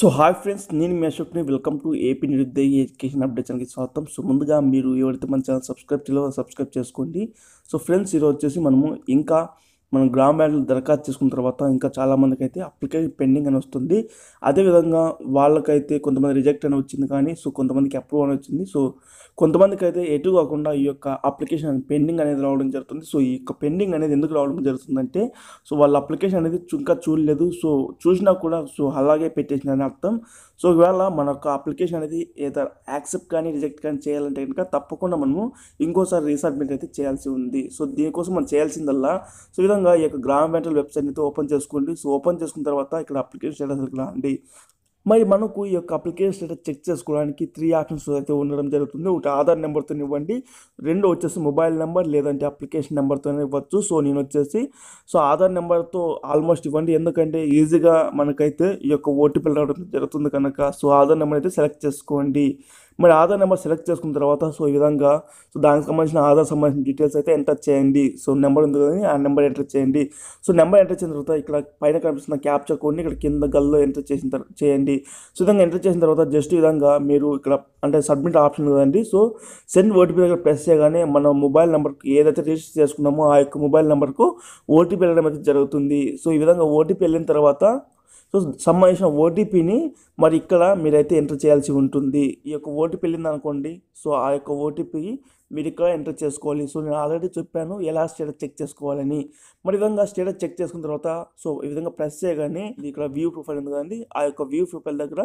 so hi friends నేను మీ అశోక్ని వెల్కమ్ టు ఏపీ నిరుద్యోగి ఎడ్యుకేషన్ అప్డేట్ ఛానల్కి స్వాగతం సో ముందుగా మీరు ఎవరైతే మన ఛానల్ సబ్స్క్రైబ్ చేయాలో సబ్స్క్రైబ్ చేసుకోండి సో ఫ్రెండ్స్ ఈరోజు వచ్చేసి మనము ఇంకా మనం గ్రామ బ్యాంకులు దరఖాస్తు చేసుకున్న తర్వాత ఇంకా చాలామందికి అయితే అప్లికేషన్ పెండింగ్ అని వస్తుంది అదేవిధంగా వాళ్ళకైతే కొంతమంది రిజెక్ట్ అని వచ్చింది కానీ సో కొంతమందికి అప్రూవ్ అని వచ్చింది సో కొంతమందికి అయితే ఎటు కాకుండా ఈ యొక్క అప్లికేషన్ పెండింగ్ అనేది రావడం జరుగుతుంది సో ఈ యొక్క పెండింగ్ అనేది ఎందుకు రావడం జరుగుతుందంటే సో వాళ్ళ అప్లికేషన్ అనేది ఇంకా చూడలేదు సో చూసినా కూడా సో అలాగే పెట్టేసిన అర్థం సో ఇవాళ మన యొక్క అప్లికేషన్ అనేది ఏదో యాక్సెప్ట్ కానీ రిజెక్ట్ కానీ చేయాలంటే కనుక తప్పకుండా మనము ఇంకోసారి రీసబ్మిట్ అయితే చేయాల్సి ఉంది సో దీనికోసం మనం చేయాల్సిందల్లా సో విధంగా ఈ యొక్క గ్రామ వెంటల్ వెబ్సైట్ అయితే ఓపెన్ చేసుకోండి సో ఓపెన్ చేసుకున్న తర్వాత ఇక్కడ అప్లికేషన్ చేయడానికి రాండి మరి మనకు ఈ యొక్క అప్లికేషన్ స్టేటస్ చెక్ చేసుకోవడానికి త్రీ ఆప్షన్స్ అయితే ఉండడం జరుగుతుంది ఒకటి ఆధార్ నెంబర్తో ఇవ్వండి రెండు వచ్చేసి మొబైల్ నెంబర్ లేదంటే అప్లికేషన్ నెంబర్తో ఇవ్వచ్చు సో నేను వచ్చేసి సో ఆధార్ నెంబర్తో ఆల్మోస్ట్ ఇవ్వండి ఎందుకంటే ఈజీగా మనకైతే ఈ యొక్క ఓటీపీలు రావడం జరుగుతుంది కనుక సో ఆధార్ నెంబర్ అయితే సెలెక్ట్ చేసుకోండి మరి ఆధార్ నెంబర్ సెలెక్ట్ చేసుకున్న తర్వాత సో ఈ విధంగా సో దానికి సంబంధించిన ఆధార్ సంబంధించిన డీటెయిల్స్ అయితే ఎంటర్ చేయండి సో నెంబర్ ఉంది కదా ఆ నెంబర్ ఎంటర్ చేయండి సో నెంబర్ ఎంటర్ చేసిన తర్వాత ఇక్కడ పైన కనిపిస్తున్న క్యాప్చర్ కోడ్ని ఇక్కడ కింద గల్లో ఎంటర్ చేసిన తర్వాత చేయండి సో విధంగా ఎంటర్ చేసిన తర్వాత జస్ట్ విధంగా మీరు ఇక్కడ అంటే సబ్మిట్ ఆప్షన్ కదండి సో సెండ్ ఓటీపీ దగ్గర ప్రెస్ చేయగానే మన మొబైల్ నెంబర్కి ఏదైతే రిజిస్టర్ చేసుకున్నామో ఆ యొక్క మొబైల్ నెంబర్కు ఓటీపీ వెళ్ళడం అయితే జరుగుతుంది సో ఈ విధంగా ఓటీపీ వెళ్ళిన తర్వాత సో సంబంధించిన ఓటీపీని మరి ఇక్కడ మీరైతే ఎంటర్ చేయాల్సి ఉంటుంది ఈ యొక్క ఓటీపీ వెళ్ళింది అనుకోండి సో ఆ యొక్క ఓటీపీ మీరు ఇక్కడ ఎంటర్ చేసుకోవాలి సో నేను ఆల్రెడీ చెప్పాను ఎలా స్టేటస్ చెక్ చేసుకోవాలని మరి విధంగా స్టేటస్ చెక్ చేసుకున్న తర్వాత సో ఈ విధంగా ప్రెస్ చేయగానే ఇక్కడ వ్యూ ప్రొఫైల్ ఉంది కానీ ఆ యొక్క వ్యూ ప్రొఫైల్ దగ్గర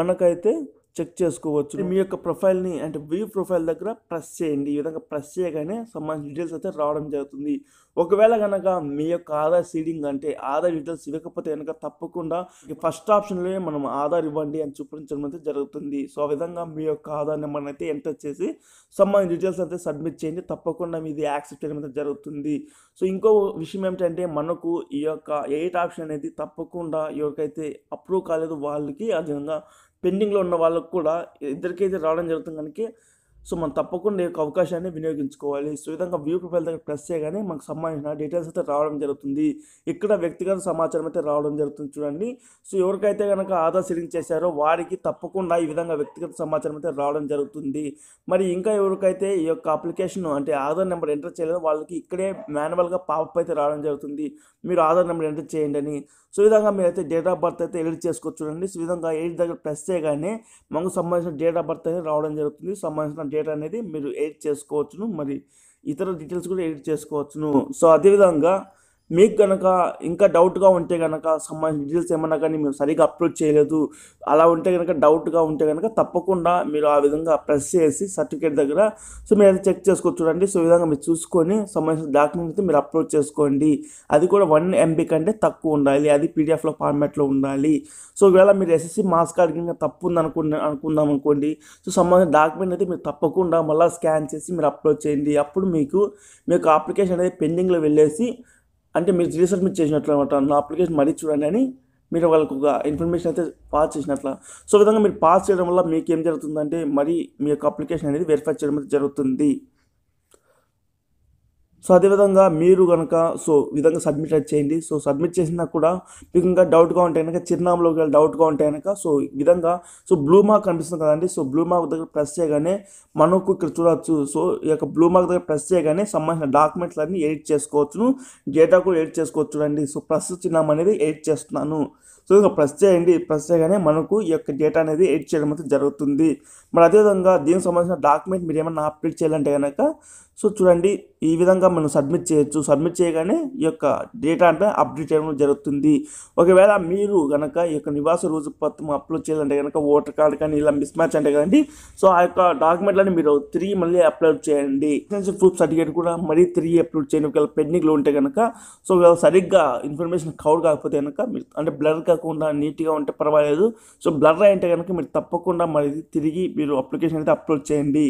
మనకైతే చెక్ చేసుకోవచ్చు మీ యొక్క ప్రొఫైల్ని అంటే వ్యూ ప్రొఫైల్ దగ్గర ప్రెస్ చేయండి ఈ విధంగా ప్రెస్ చేయగానే సంబంధించిన డీటెయిల్స్ అయితే రావడం జరుగుతుంది ఒకవేళ కనుక మీ యొక్క ఆధార్ సీడింగ్ అంటే ఆధార్ డీటెయిల్స్ ఇవ్వకపోతే కనుక తప్పకుండా ఫస్ట్ ఆప్షన్లోనే మనం ఆధార్ ఇవ్వండి అని చూపించడం అయితే జరుగుతుంది సో ఆ విధంగా మీ యొక్క ఆధార్ నెంబర్ అయితే ఎంటర్ చేసి సంబంధించిన డీటెయిల్స్ అయితే సబ్మిట్ చేయండి తప్పకుండా మీది యాక్సెప్ట్ చేయడం అయితే జరుగుతుంది సో ఇంకో విషయం ఏమిటంటే మనకు ఈ యొక్క ఎయిట్ ఆప్షన్ అనేది తప్పకుండా ఎవరికైతే అప్రూవ్ కాలేదు వాళ్ళకి ఆ విధంగా పెండింగ్లో ఉన్న వాళ్ళకు కూడా ఇద్దరికైతే రావడం జరుగుతుంది కనుక సో మనం తప్పకుండా ఈ యొక్క అవకాశాన్ని వినియోగించుకోవాలి సో విధంగా వ్యూ ప్రొఫైల్ దగ్గర ప్రెస్ చేయగానే మనకు సంబంధించిన డీటెయిల్స్ అయితే రావడం జరుగుతుంది ఇక్కడ వ్యక్తిగత సమాచారం అయితే రావడం జరుగుతుంది చూడండి సో ఎవరికైతే కనుక ఆధార్ సీలింగ్ చేశారో వారికి తప్పకుండా ఈ విధంగా వ్యక్తిగత సమాచారం అయితే రావడం జరుగుతుంది మరి ఇంకా ఎవరికైతే ఈ యొక్క అప్లికేషన్ అంటే ఆధార్ నెంబర్ ఎంటర్ చేయలేదో వాళ్ళకి ఇక్కడే మాన్యువల్గా పాపప్ అయితే రావడం జరుగుతుంది మీరు ఆధార్ నెంబర్ ఎంటర్ చేయండి అని సో విధంగా మీరు అయితే డేట్ ఆఫ్ బర్త్ అయితే ఎడిట్ చేసుకోవచ్చు చూడండి సో విధంగా ఎడిట్ దగ్గర ప్రెస్ చేయగానే మనకు సంబంధించిన డేట్ ఆఫ్ బర్త్ అయితే రావడం జరుగుతుంది సంబంధించిన డేట్ డేటా అనేది మీరు ఎడిట్ చేసుకోవచ్చును మరి ఇతర డీటెయిల్స్ కూడా ఎడిట్ చేసుకోవచ్చును సో అదేవిధంగా మీకు కనుక ఇంకా డౌట్గా ఉంటే కనుక సంబంధించిన డీటెయిల్స్ ఏమన్నా కానీ మేము సరిగా అప్లోడ్ చేయలేదు అలా ఉంటే కనుక డౌట్గా ఉంటే కనుక తప్పకుండా మీరు ఆ విధంగా ప్రెస్ చేసి సర్టిఫికేట్ దగ్గర సో మీరు అయితే చెక్ చేసుకోవచ్చు చూడండి సో విధంగా మీరు చూసుకొని సంబంధించిన డాక్యుమెంట్ అయితే మీరు అప్లోడ్ చేసుకోండి అది కూడా వన్ ఎంబీ కంటే తక్కువ ఉండాలి అది పీడిఎఫ్లో ఫార్మాట్లో ఉండాలి సో ఒకవేళ మీరు ఎస్ఎస్సి మార్క్స్ కార్డ్ కింద తప్పు ఉంది అనుకుంటు అనుకుందాం అనుకోండి సో సంబంధించిన డాక్యుమెంట్ అయితే మీరు తప్పకుండా మళ్ళీ స్కాన్ చేసి మీరు అప్లోడ్ చేయండి అప్పుడు మీకు మీకు అప్లికేషన్ అనేది పెండింగ్లో వెళ్ళేసి అంటే మీరు రీసెర్చ్ చేసినట్లు అనమాట నా అప్లికేషన్ మరీ చూడండి అని మీరు వాళ్ళకు ఒక ఇన్ఫర్మేషన్ అయితే పాస్ చేసినట్ల సో విధంగా మీరు పాస్ చేయడం వల్ల మీకు ఏం జరుగుతుందంటే మరి మీ యొక్క అప్లికేషన్ అనేది వెరిఫై చేయడం జరుగుతుంది సో అదేవిధంగా మీరు కనుక సో విధంగా సబ్మిట్ చేయండి సో సబ్మిట్ చేసినా కూడా మీకు ఇంకా డౌట్గా ఉంటే కనుక చిరునామాలో వెళ్ళి డౌట్గా ఉంటే కనుక సో విధంగా సో బ్లూ మార్క్ కనిపిస్తుంది కదండి సో బ్లూ మార్క్ దగ్గర ప్రెస్ చేయగానే మనకు ఇక్కడ చూడవచ్చు సో ఈ యొక్క బ్లూ మార్క్ దగ్గర ప్రెస్ చేయగానే సంబంధించిన డాక్యుమెంట్స్ అన్ని ఎడిట్ చేసుకోవచ్చును డేటా కూడా ఎడిట్ చేసుకోవచ్చు చూడండి సో ప్రస్తుత చిరునామా అనేది ఎడిట్ చేస్తున్నాను సో ఇంకా ప్రెస్ చేయండి ప్రెస్ చేయగానే మనకు ఈ యొక్క డేటా అనేది ఎడిట్ చేయడం అయితే జరుగుతుంది మరి అదేవిధంగా దీనికి సంబంధించిన డాక్యుమెంట్ మీరు ఏమన్నా అప్డేట్ చేయాలంటే కనుక సో చూడండి ఈ విధంగా మనం సబ్మిట్ చేయొచ్చు సబ్మిట్ చేయగానే ఈ యొక్క డేటా అంటే అప్డేట్ చేయడం జరుగుతుంది ఒకవేళ మీరు కనుక ఈ యొక్క నివాస రోజు పత్రం అప్లోడ్ చేయాలంటే కనుక ఓటర్ కార్డు కానీ ఇలా మిస్ మ్యాచ్ అంటే కదండి సో ఆ యొక్క డాక్యుమెంట్లని మీరు తిరిగి మళ్ళీ అప్లోడ్ చేయండి ప్రూఫ్ సర్టిఫికేట్ కూడా మరీ తిరిగి అప్లోడ్ చేయండి ఒకవేళ పెండింగ్లో ఉంటే కనుక సో సరిగ్గా ఇన్ఫర్మేషన్ కవర్ కాకపోతే కనుక మీరు అంటే బ్లర్ తడబడకుండా నీట్గా ఉంటే పర్వాలేదు సో బ్లర్ అయింటే కనుక మీరు తప్పకుండా మరి తిరిగి మీరు అప్లికేషన్ అయితే అప్లోడ్ చేయండి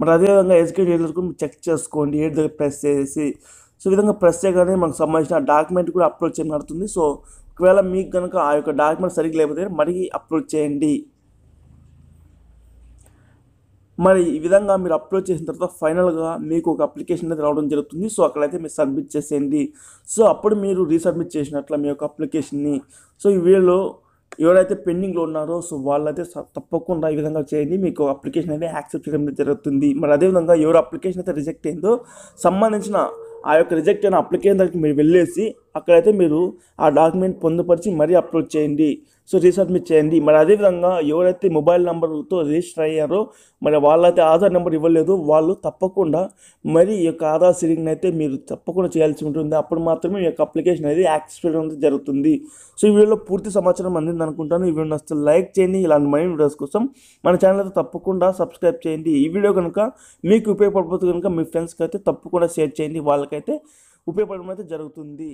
మరి అదేవిధంగా ఎడ్యుకేషన్ ఏదో మీరు చెక్ చేసుకోండి ఏది దగ్గర ప్రెస్ చేసి సో ఈ విధంగా ప్రెస్ చేయగానే మనకు సంబంధించిన డాక్యుమెంట్ కూడా అప్లోడ్ నడుతుంది సో ఒకవేళ మీకు కనుక ఆ యొక్క డాక్యుమెంట్ సరిగ్గా లేకపోతే మరీ అప్లోడ్ చేయండి మరి ఈ విధంగా మీరు అప్లోడ్ చేసిన తర్వాత ఫైనల్గా మీకు ఒక అప్లికేషన్ అనేది రావడం జరుగుతుంది సో అక్కడైతే మీరు సబ్మిట్ చేసేయండి సో అప్పుడు మీరు రీసబ్మిట్ చేసినట్ల మీ యొక్క అప్లికేషన్ని సో ఈ వీళ్ళు ఎవరైతే పెండింగ్లో ఉన్నారో సో వాళ్ళైతే తప్పకుండా ఈ విధంగా చేయండి మీకు అప్లికేషన్ అయితే యాక్సెప్ట్ చేయడం జరుగుతుంది మరి అదేవిధంగా ఎవరు అప్లికేషన్ అయితే రిజెక్ట్ అయిందో సంబంధించిన ఆ యొక్క రిజెక్ట్ అయిన అప్లికేషన్ దగ్గరికి మీరు వెళ్ళేసి అక్కడైతే మీరు ఆ డాక్యుమెంట్ పొందుపరిచి మరీ అప్లోడ్ చేయండి సో రీసబ్మిట్ చేయండి మరి అదేవిధంగా ఎవరైతే మొబైల్ నెంబర్తో రిజిస్టర్ అయ్యారో మరి వాళ్ళైతే ఆధార్ నెంబర్ ఇవ్వలేదు వాళ్ళు తప్పకుండా మరి ఈ యొక్క ఆధార్ సిరింగ్ అయితే మీరు తప్పకుండా చేయాల్సి ఉంటుంది అప్పుడు మాత్రమే ఈ యొక్క అప్లికేషన్ అనేది యాక్టివేట్ అనేది జరుగుతుంది సో ఈ వీడియోలో పూర్తి సమాచారం అందింది అనుకుంటాను ఈ వీడియో నచ్చితే లైక్ చేయండి ఇలాంటి మరిన్ని వీడియోస్ కోసం మన ఛానల్ అయితే తప్పకుండా సబ్స్క్రైబ్ చేయండి ఈ వీడియో కనుక మీకు ఉపయోగపడిపోతుంది కనుక మీ ఫ్రెండ్స్కి అయితే తప్పకుండా షేర్ చేయండి వాళ్ళకైతే ఉపయోగపడడం అయితే జరుగుతుంది